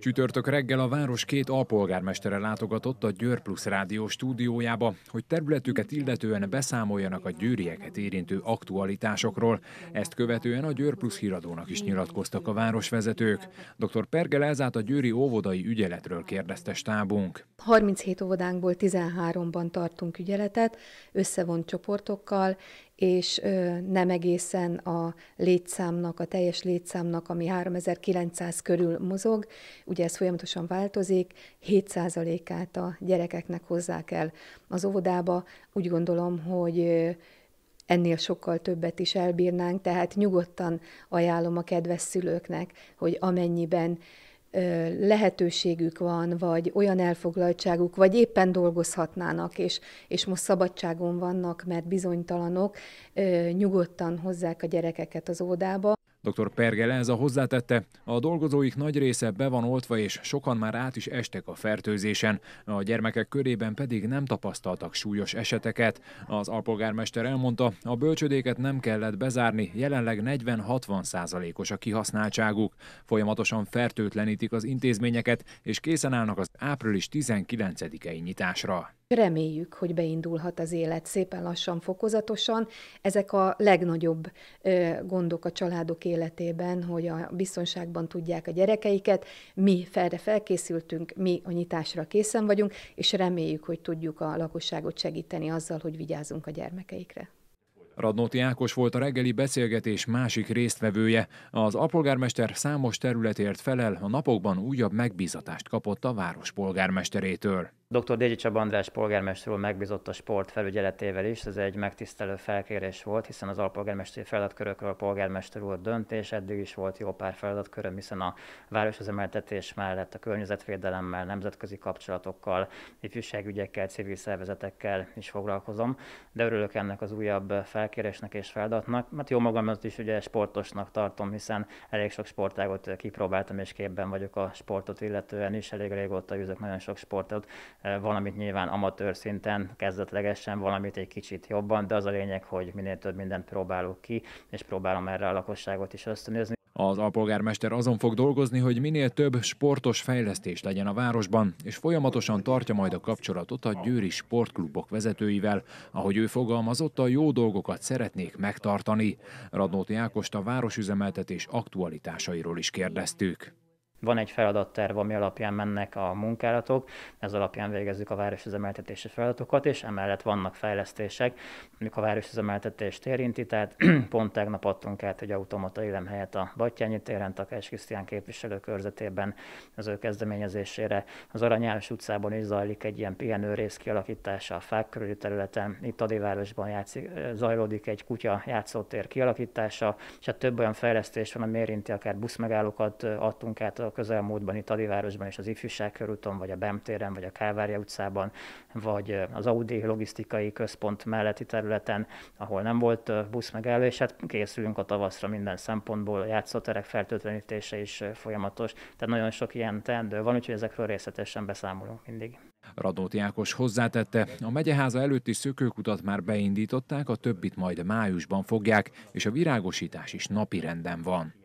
Csütörtök reggel a város két alpolgármestere látogatott a Győr Plus Rádió stúdiójába, hogy területüket illetően beszámoljanak a győrieket érintő aktualitásokról. Ezt követően a Győr Plus híradónak is nyilatkoztak a városvezetők. Dr. Pergel Elzát a győri óvodai ügyeletről kérdezte stábunk. 37 óvodánkból 13-ban tartunk ügyeletet, összevont csoportokkal, és nem egészen a létszámnak, a teljes létszámnak, ami 3900 körül mozog, ugye ez folyamatosan változik, 7%-át a gyerekeknek hozzá kell az óvodába. Úgy gondolom, hogy ennél sokkal többet is elbírnánk, tehát nyugodtan ajánlom a kedves szülőknek, hogy amennyiben lehetőségük van, vagy olyan elfoglaltságuk, vagy éppen dolgozhatnának, és, és most szabadságon vannak, mert bizonytalanok, nyugodtan hozzák a gyerekeket az ódába. Dr. a hozzátette, a dolgozóik nagy része be van oltva, és sokan már át is estek a fertőzésen, a gyermekek körében pedig nem tapasztaltak súlyos eseteket. Az alpolgármester elmondta, a bölcsödéket nem kellett bezárni, jelenleg 40-60 százalékos a kihasználtságuk. Folyamatosan fertőtlenítik az intézményeket, és készen állnak az április 19-ei nyitásra. Reméljük, hogy beindulhat az élet szépen lassan, fokozatosan. Ezek a legnagyobb ö, gondok a családok életében, hogy a biztonságban tudják a gyerekeiket. Mi felre felkészültünk, mi a nyitásra készen vagyunk, és reméljük, hogy tudjuk a lakosságot segíteni azzal, hogy vigyázunk a gyermekeikre. Radnóti Ákos volt a reggeli beszélgetés másik résztvevője. Az apolgármester számos területért felel, a napokban újabb megbízatást kapott a város polgármesterétől. Dr. Dégyi Csaba András polgármester úr megbízott a sport felügyeletével is, ez egy megtisztelő felkérés volt, hiszen az alpolgármesteri feladatkörökről a polgármester úr döntés, eddig is volt jó pár feladatköröm, hiszen a emeltetés mellett, a környezetvédelemmel, nemzetközi kapcsolatokkal, ifjúságügyekkel, civil szervezetekkel is foglalkozom, de örülök ennek az újabb felkérésnek és feladatnak, mert hát jó magamat is ugye sportosnak tartom, hiszen elég sok sportágot kipróbáltam és képben vagyok a sportot illetően is, elég régóta űzök nagyon sok sportot, Eh, valamit nyilván amatőr szinten, kezdetlegesen, valamit egy kicsit jobban, de az a lényeg, hogy minél több mindent próbálok ki, és próbálom erre a lakosságot is ösztönözni. Az alpolgármester azon fog dolgozni, hogy minél több sportos fejlesztés legyen a városban, és folyamatosan tartja majd a kapcsolatot a győri sportklubok vezetőivel, ahogy ő fogalmazott, a jó dolgokat szeretnék megtartani. Radnóti Ákost a városüzemeltetés aktualitásairól is kérdeztük. Van egy feladatterv, ami alapján mennek a munkálatok, ez alapján végezzük a városüzemeltetési feladatokat, és emellett vannak fejlesztések, amik a városüzemeltetést érinti, tehát pont tegnap adtunk át egy automata élem helyet a Battyányi téren, Takás Krisztián képviselő körzetében az ő kezdeményezésére. Az Aranyáros utcában is zajlik egy ilyen rész kialakítása a fák körüli területen, itt Adivárosban játszik, zajlódik egy kutya játszótér kialakítása, és hát több olyan fejlesztés van, ami érinti akár buszmegállókat adtunk át a a közelmúltban itt Alivárosban és az Ifjúság körúton, vagy a Bemtéren, vagy a Kávárja utcában, vagy az Audi logisztikai központ melletti területen, ahol nem volt megálló, és hát készülünk a tavaszra minden szempontból, a játszóterek fertőtlenítése is folyamatos, tehát nagyon sok ilyen teendő van, úgyhogy ezekről részletesen beszámolunk mindig. Radóti Ákos hozzátette, a megyeháza előtti szökőkutat már beindították, a többit majd májusban fogják, és a virágosítás is napi renden van.